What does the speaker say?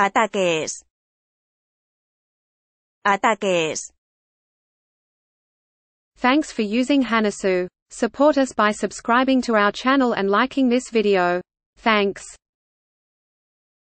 Ataques. Ataques. Thanks for using Hanasu. Support us by subscribing to our channel and liking this video. Thanks.